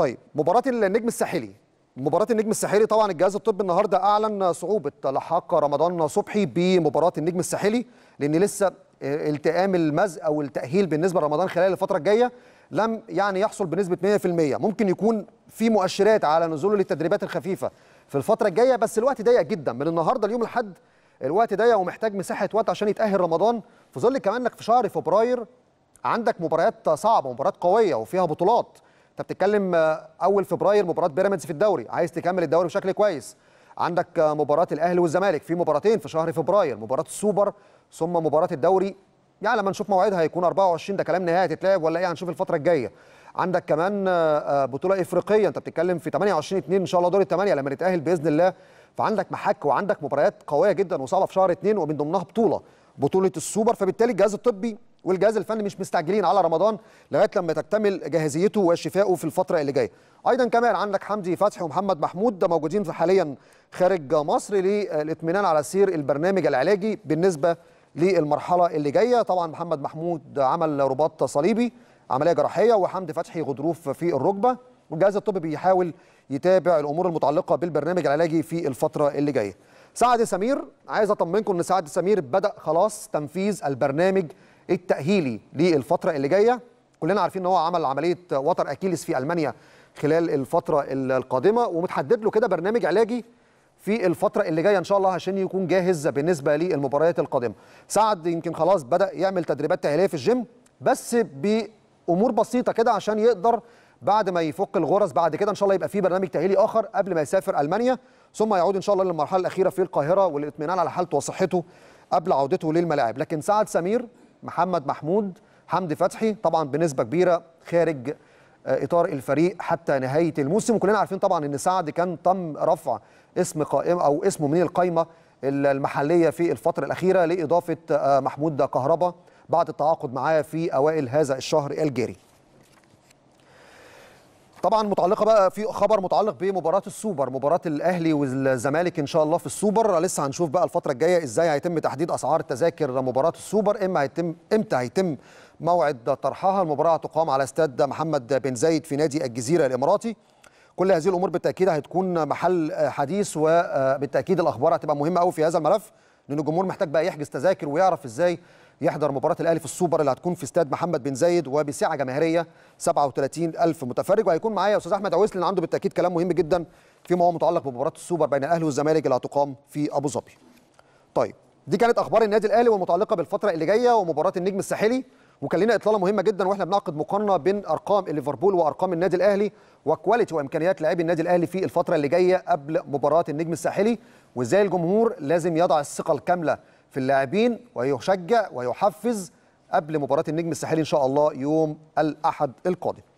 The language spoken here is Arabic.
طيب مباراه النجم الساحلي مباراة النجم الساحلي طبعا الجهاز الطبي النهارده اعلن صعوبة لحاق رمضان صبحي بمباراة النجم الساحلي لان لسه التئام المزق او التأهيل بالنسبة لرمضان خلال الفترة الجاية لم يعني يحصل بنسبة 100% ممكن يكون في مؤشرات على نزوله للتدريبات الخفيفة في الفترة الجاية بس الوقت ضيق جدا من النهارده اليوم الحد الوقت ضيق ومحتاج مساحة وقت عشان يتأهل رمضان في ظل كمان انك في شهر فبراير عندك مباريات صعبة مباريات قوية وفيها بطولات انت بتتكلم آه، اول فبراير مباراه بيراميدز في الدوري عايز تكمل الدوري بشكل كويس عندك آه، مباراه الاهلي والزمالك في مباراتين في شهر فبراير مباراه السوبر ثم مباراه الدوري يعني لما نشوف موعدها هيكون 24 ده كلام نهائي هتتلعب ولا ايه هنشوف الفتره الجايه عندك كمان آه، بطوله افريقيه انت بتتكلم في 28 2 ان شاء الله دور الثمانيه لما نتاهل باذن الله فعندك محك وعندك مباريات قويه جدا وصعبه في شهر 2 ومن ضمنها بطوله بطوله السوبر فبالتالي الجهاز الطبي والجهاز الفني مش مستعجلين على رمضان لغايه لما تكتمل جاهزيته وشفائه في الفتره اللي جايه ايضا كمان عندك حمدي فتحي ومحمد محمود موجودين حاليا خارج مصر للاطمئنان على سير البرنامج العلاجي بالنسبه للمرحله اللي جايه طبعا محمد محمود عمل رباط صليبي عمليه جراحيه وحمدي فتحي غضروف في الركبه والجهاز الطبي بيحاول يتابع الامور المتعلقه بالبرنامج العلاجي في الفتره اللي جايه سعد سمير عايز اطمنكم ان سعد سمير بدا خلاص تنفيذ البرنامج التأهيلي للفترة اللي جاية كلنا عارفين ان هو عمل عمليه وتر اكيلس في المانيا خلال الفتره القادمه ومتحدد له كده برنامج علاجي في الفتره اللي جايه ان شاء الله عشان يكون جاهز بالنسبه للمباريات القادمه سعد يمكن خلاص بدا يعمل تدريبات تاهيليه في الجيم بس بامور بسيطه كده عشان يقدر بعد ما يفك الغرز بعد كده ان شاء الله يبقى في برنامج تاهيلي اخر قبل ما يسافر المانيا ثم يعود ان شاء الله للمرحله الاخيره في القاهره والاطمئنان على حالته وصحته قبل عودته للملاعب لكن سعد سمير محمد محمود حمدي فتحي طبعا بنسبه كبيره خارج آه، اطار الفريق حتى نهايه الموسم وكلنا عارفين طبعا ان سعد كان تم رفع اسم قائمه او اسمه من القائمه المحليه في الفتره الاخيره لاضافه آه، محمود كهربا بعد التعاقد معاه في اوائل هذا الشهر الجاري طبعا متعلقه بقى في خبر متعلق بمباراه السوبر مباراه الاهلي والزمالك ان شاء الله في السوبر لسه هنشوف بقى الفتره الجايه ازاي هيتم تحديد اسعار تذاكر مباراه السوبر اما هيتم امتى هيتم موعد طرحها المباراه هتقام على استاد محمد بن زايد في نادي الجزيره الاماراتي كل هذه الامور بالتاكيد هتكون محل حديث وبالتاكيد الاخبار هتبقى مهمه قوي في هذا الملف لان الجمهور محتاج بقى يحجز تذاكر ويعرف ازاي يحضر مباراه الاهلي في السوبر اللي هتكون في استاد محمد بن زايد وبسعه جماهيريه 37000 متفرج وهيكون معايا استاذ احمد عويس لان عنده بالتاكيد كلام مهم جدا فيما هو متعلق بمباراه السوبر بين الاهلي والزمالك اللي هتقام في ابو ظبي. طيب دي كانت اخبار النادي الاهلي والمتعلقه بالفتره اللي جايه ومباراه النجم الساحلي وكان لنا اطلاله مهمه جدا واحنا بنعقد مقارنه بين ارقام ليفربول وارقام النادي الاهلي وكواليتي وامكانيات لاعبي النادي الاهلي في الفتره اللي جايه قبل مباراه النجم الساحلي وازاي الجمهور لازم يضع الثقه الكامله في اللاعبين ويشجع ويحفز قبل مباراه النجم الساحلي ان شاء الله يوم الاحد القادم